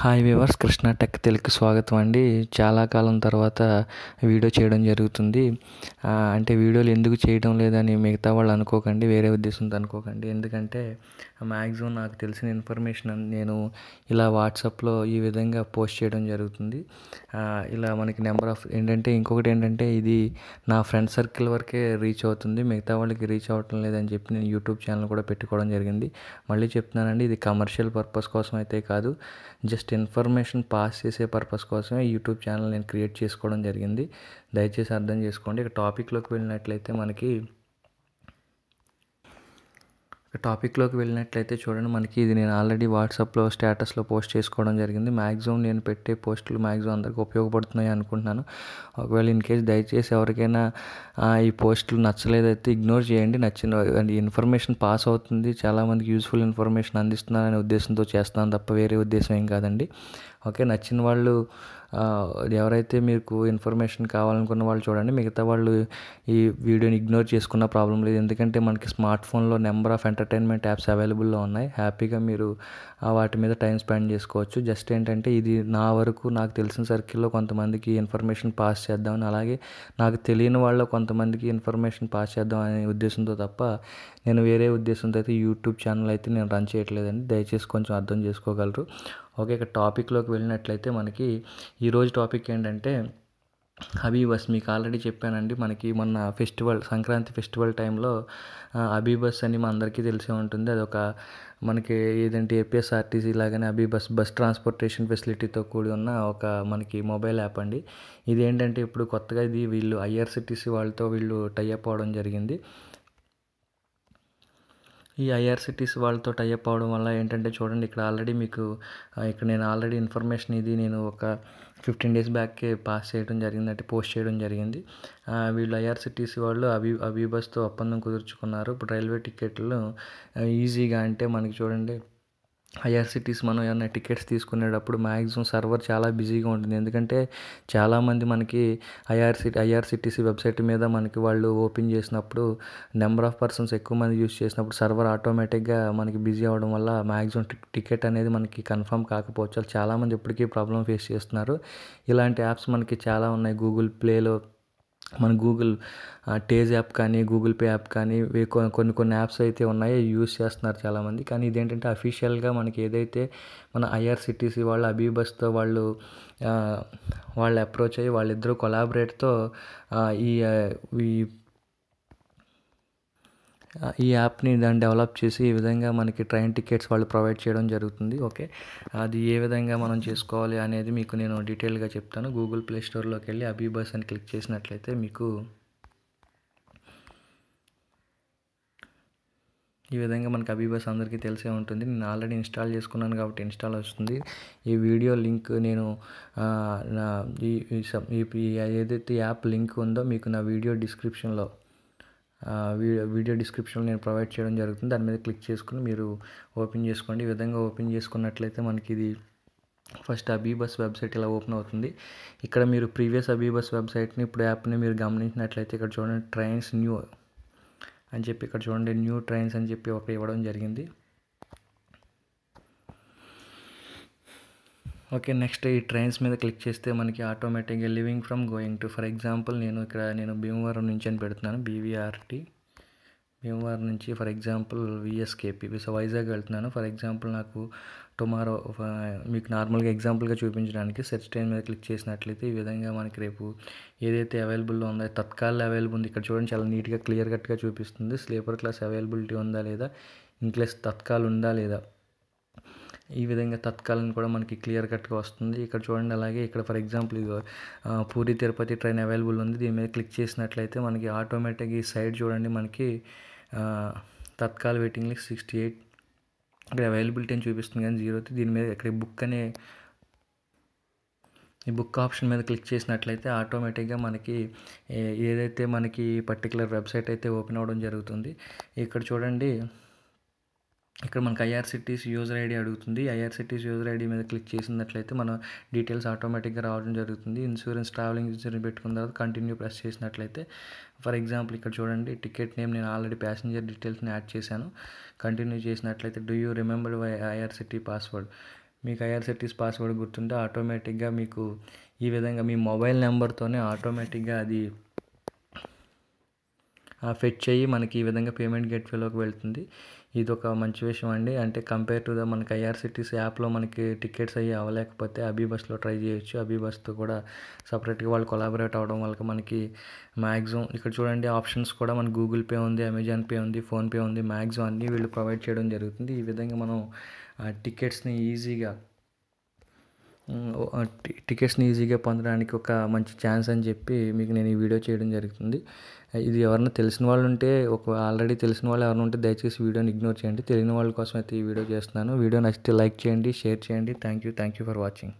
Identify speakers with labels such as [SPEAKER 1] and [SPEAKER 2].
[SPEAKER 1] hi viewers Krishna tech Telugu స్వాగతం అండి చాలా కాలం తర్వాత వీడియో చేయడం జరుగుతుంది అంటే వీడియోలు ఎందుకు చేయడం లేదని మిగతా వాళ్ళు అనుకోకండి వేరే ఉద్దేశంతో అనుకోకండి ఎందుకంటే మ్యాక్సిమం నాకు తెలిసిన ఇన్ఫర్మేషన్ నేను ఇలా వాట్సాప్లో ఈ విధంగా పోస్ట్ చేయడం జరుగుతుంది ఇలా మనకి నెంబర్ ఆఫ్ ఏంటంటే ఇంకొకటి ఏంటంటే ఇది నా ఫ్రెండ్ సర్కిల్ వరకే రీచ్ అవుతుంది మిగతా వాళ్ళకి రీచ్ అవ్వటం లేదని చెప్పి నేను యూట్యూబ్ ఛానల్ కూడా పెట్టుకోవడం జరిగింది మళ్ళీ చెప్తున్నానండి ఇది కమర్షియల్ పర్పస్ కోసం అయితే కాదు జస్ట్ జస్ట్ ఇన్ఫర్మేషన్ పాస్ చేసే పర్పస్ కోసమే యూట్యూబ్ ఛానల్ నేను క్రియేట్ చేసుకోవడం జరిగింది దయచేసి అర్థం చేసుకోండి ఇక టాపిక్లోకి వెళ్ళినట్లయితే మనకి టాపిక్లోకి వెళ్ళినట్లయితే చూడండి మనకి ఇది నేను ఆల్రెడీ వాట్సాప్లో స్టేటస్లో పోస్ట్ చేసుకోవడం జరిగింది మ్యాక్సిమం నేను పెట్టే పోస్టులు మ్యాక్సిమం అందరికీ ఉపయోగపడుతున్నాయి అనుకుంటున్నాను ఒకవేళ ఇన్ కేస్ దయచేసి ఎవరికైనా ఈ పోస్టులు నచ్చలేదైతే ఇగ్నోర్ చేయండి నచ్చిన ఇన్ఫర్మేషన్ పాస్ అవుతుంది చాలామందికి యూస్ఫుల్ ఇన్ఫర్మేషన్ అందిస్తున్నారనే ఉద్దేశంతో చేస్తాను తప్ప వేరే ఉద్దేశం ఏం కాదండి ఓకే నచ్చిన వాళ్ళు ఎవరైతే మీకు ఇన్ఫర్మేషన్ కావాలనుకున్న వాళ్ళు చూడండి మిగతా వాళ్ళు ఈ వీడియోని ఇగ్నోర్ చేసుకున్న ప్రాబ్లం లేదు ఎందుకంటే మనకి స్మార్ట్ ఫోన్లో నెంబర్ ఆఫ్ ఎంటర్టైన్మెంట్ యాప్స్ అవైలబుల్లో ఉన్నాయి హ్యాపీగా మీరు వాటి మీద టైం స్పెండ్ చేసుకోవచ్చు జస్ట్ ఏంటంటే ఇది నా వరకు నాకు తెలిసిన సర్కిల్లో కొంతమందికి ఇన్ఫర్మేషన్ పాస్ చేద్దామని అలాగే నాకు తెలియని వాళ్ళు కొంతమందికి ఇన్ఫర్మేషన్ పాస్ చేద్దాం అనే ఉద్దేశంతో తప్ప నేను వేరే ఉద్దేశంతో అయితే యూట్యూబ్ ఛానల్ అయితే నేను రన్ చేయట్లేదండి దయచేసి కొంచెం అర్థం చేసుకోగలరు ఓకే ఇక టాపిక్లోకి వెళ్ళినట్లయితే మనకి ఈరోజు టాపిక్ ఏంటంటే అబీబస్ మీకు ఆల్రెడీ చెప్పానండి మనకి మొన్న ఫెస్టివల్ సంక్రాంతి ఫెస్టివల్ టైంలో అబీబస్ అని మా అందరికీ తెలిసే ఉంటుంది అదొక మనకి ఏదంటే ఏపీఎస్ఆర్టీసీ లాగానే అబీ బస్ బస్ ట్రాన్స్పోర్టేషన్ ఫెసిలిటీతో కూడి ఉన్న ఒక మనకి మొబైల్ యాప్ అండి ఇది ఏంటంటే ఇప్పుడు కొత్తగా ఇది వీళ్ళు ఐఆర్సిటీసీ వాళ్ళతో వీళ్ళు టైఅప్ అవ్వడం జరిగింది ఈ ఐఆర్సిటీస్ వాళ్ళతో టైఅప్ అవ్వడం వల్ల ఏంటంటే చూడండి ఇక్కడ ఆల్రెడీ మీకు ఇక్కడ నేను ఆల్రెడీ ఇన్ఫర్మేషన్ ఇది నేను ఒక ఫిఫ్టీన్ డేస్ బ్యాక్కే పాస్ చేయడం జరిగింది అంటే పోస్ట్ చేయడం జరిగింది వీళ్ళు ఐఆర్సిటీసీ వాళ్ళు అవి అవి బస్తో ఒప్పందం కుదుర్చుకున్నారు ఇప్పుడు రైల్వే టికెట్లు ఈజీగా అంటే మనకి చూడండి హయ్యర్ సిటీస్ మనం ఏమైనా టికెట్స్ తీసుకునేటప్పుడు మ్యాక్సిమం సర్వర్ చాలా బిజీగా ఉంటుంది ఎందుకంటే చాలామంది మనకి ఐఆర్సిటీ సిటీ ఐఆర్సిటీసీ వెబ్సైట్ మీద మనకి వాళ్ళు ఓపెన్ చేసినప్పుడు నెంబర్ ఆఫ్ పర్సన్స్ ఎక్కువ మంది యూస్ చేసినప్పుడు సర్వర్ ఆటోమేటిక్గా మనకి బిజీ అవ్వడం వల్ల మ్యాక్సిమం టికెట్ అనేది మనకి కన్ఫర్మ్ కాకపోవచ్చు చాలామంది ఇప్పటికీ ప్రాబ్లం ఫేస్ చేస్తున్నారు ఇలాంటి యాప్స్ మనకి చాలా ఉన్నాయి గూగుల్ ప్లేలో మన గూగుల్ టేజ్ యాప్ కానీ గూగుల్ పే యాప్ కానీ కొన్ని కొన్ని యాప్స్ అయితే ఉన్నాయో యూస్ చేస్తున్నారు చాలామంది కానీ ఇదేంటంటే అఫీషియల్గా మనకి ఏదైతే మన ఐఆర్సిటీసీ వాళ్ళు అబీబస్తో వాళ్ళు వాళ్ళు అప్రోచ్ అయ్యి వాళ్ళిద్దరూ కొలాబరేట్తో ఈ ఈ యాప్ని దాన్ని డెవలప్ చేసి ఈ విధంగా మనకి ట్రైన్ టికెట్స్ వాళ్ళు ప్రొవైడ్ చేయడం జరుగుతుంది ఓకే అది ఏ విధంగా మనం చేసుకోవాలి అనేది మీకు నేను డీటెయిల్గా చెప్తాను గూగుల్ ప్లే స్టోర్లోకి వెళ్ళి అబీబస్ అని క్లిక్ చేసినట్లయితే మీకు ఈ విధంగా మనకి అబీబస్ అందరికీ తెలిసే ఉంటుంది నేను ఆల్రెడీ ఇన్స్టాల్ చేసుకున్నాను కాబట్టి ఇన్స్టాల్ వస్తుంది ఈ వీడియో లింక్ నేను నా ఈ ఏదైతే యాప్ లింక్ ఉందో మీకు నా వీడియో డిస్క్రిప్షన్లో వీడియో వీడియో డిస్క్రిప్షన్లో నేను ప్రొవైడ్ చేయడం జరుగుతుంది దాని మీద క్లిక్ చేసుకుని మీరు ఓపెన్ చేసుకోండి ఈ విధంగా ఓపెన్ చేసుకున్నట్లయితే మనకి ఇది ఫస్ట్ అబీబస్ వెబ్సైట్ ఇలా ఓపెన్ అవుతుంది ఇక్కడ మీరు ప్రీవియస్ అబీబస్ వెబ్సైట్ని ఇప్పుడు యాప్ని మీరు గమనించినట్లయితే ఇక్కడ చూడండి ట్రైన్స్ న్యూ అని చెప్పి ఇక్కడ చూడండి న్యూ ట్రైన్స్ అని చెప్పి ఒకటి ఇవ్వడం జరిగింది ఓకే నెక్స్ట్ ఈ ట్రైన్స్ మీద క్లిక్ చేస్తే మనకి ఆటోమేటిక్గా leaving from going to for example నేను ఇక్కడ నేను భీమవరం నుంచి అని పెడుతున్నాను బీవీఆర్టీ భీమవరం నుంచి for example VSKP so Vizag వెళ్తున్నాను ఫర్ ఎగ్జాంపుల్ నాకు టుమారో మీకు నార్మల్గా ఎగ్జాంపుల్గా చూపించడానికి సెర్చ్ ట్రైన్ మీద క్లిక్ చేసినట్లయితే ఈ విధంగా మనకి రేపు ఏదైతే అవైలబుల్లో ఉందో తత్కాల్ అవైలబుల్ ఉంది ఇక్కడ చూడండి చాలా నీట్గా క్లియర్ కట్గా చూపిస్తుంది స్లీపర్ క్లాస్ అవైలబిలిటీ ఉందా లేదా ఇంక్లెస్ తత్కాల్ ఉందా లేదా ఈ విధంగా తత్కాలం కూడా మనకి క్లియర్ కట్గా వస్తుంది ఇక్కడ చూడండి అలాగే ఇక్కడ ఫర్ ఎగ్జాంపుల్ ఇది పూరి తిరుపతి ట్రైన్ అవైలబుల్ ఉంది దీని మీద క్లిక్ చేసినట్లయితే మనకి ఆటోమేటిక్ ఈ సైడ్ చూడండి మనకి tatkal waiting list sixty eight ఇక్కడ అవైలబిలిటీ అని చూపిస్తుంది కానీ జీరో దీని మీద ఇక్కడ బుక్ అనే ఈ బుక్ ఆప్షన్ మీద క్లిక్ చేసినట్లయితే ఆటోమేటిక్గా మనకి ఏదైతే మనకి పర్టికులర్ వెబ్సైట్ అయితే ఓపెన్ అవ్వడం జరుగుతుంది ఇక్కడ చూడండి ఇక్కడ మనకు ఐఆర్సిటీస్ యూజర్ ఐడి అడుగుతుంది ఐఆర్సిటీస్ యూజర్ ఐడి మీద క్లిక్ చేసినట్లయితే మన డీటెయిల్స్ ఆటోమేటిక్గా రావడం జరుగుతుంది ఇన్సూరెన్స్ ట్రావెలింగ్ ఇన్సూరెన్స్ పెట్టుకున్న తర్వాత కంటిన్యూ ప్రెస్ చేసినట్లయితే ఫర్ ఎగ్జాంపుల్ ఇక్కడ చూడండి టికెట్ నేమ్ నేను ఆల్రెడీ ప్యాసింజర్ డీటెయిల్స్ని యాడ్ చేశాను కంటిన్యూ చేసినట్లయితే do you remember your IRCTC password మీకు ఐఆర్సిటీస్ పాస్వర్డ్ గుర్తుంటే ఆటోమేటిక్గా మీకు ఈ విధంగా మీ మొబైల్ నెంబర్తోనే ఆటోమేటిక్గా అది ఫెచ్ అయ్యి మనకి ఈ విధంగా పేమెంట్ గేట్వేలోకి వెళ్తుంది ఇది ఒక మంచి విషయం అండి అంటే కంపేర్ టు ద మనకి ఐఆర్సిటీసీ యాప్లో మనకి టికెట్స్ అవి అవ్వలేకపోతే అబీ బస్లో ట్రై చేయొచ్చు అబీ బస్తో కూడా సపరేట్గా వాళ్ళు కొలాబరేట్ అవ్వడం వల్ల మనకి మ్యాక్సిమం ఇక్కడ చూడండి ఆప్షన్స్ కూడా మనకి గూగుల్ పే ఉంది అమెజాన్ పే ఉంది ఫోన్పే ఉంది మ్యాక్సిమం అన్నీ వీళ్ళు ప్రొవైడ్ చేయడం జరుగుతుంది ఈ విధంగా మనం టికెట్స్ని ఈజీగా టికెట్స్ని ఈజీగా పొందడానికి ఒక మంచి ఛాన్స్ అని చెప్పి మీకు నేను ఈ వీడియో చేయడం జరుగుతుంది ఇది ఎవరైనా తెలిసిన వాళ్ళు ఉంటే ఒక ఆల్రెడీ తెలిసిన వాళ్ళు ఎవరైనా ఉంటే దయచేసి వీడియోని ఇగ్నోర్ చేయండి తెలియని వాళ్ళ కోసం అయితే ఈ వీడియో చేస్తున్నాను వీడియో నచ్చితే లైక్ చేయండి షేర్ చేయండి thank you thank you for watching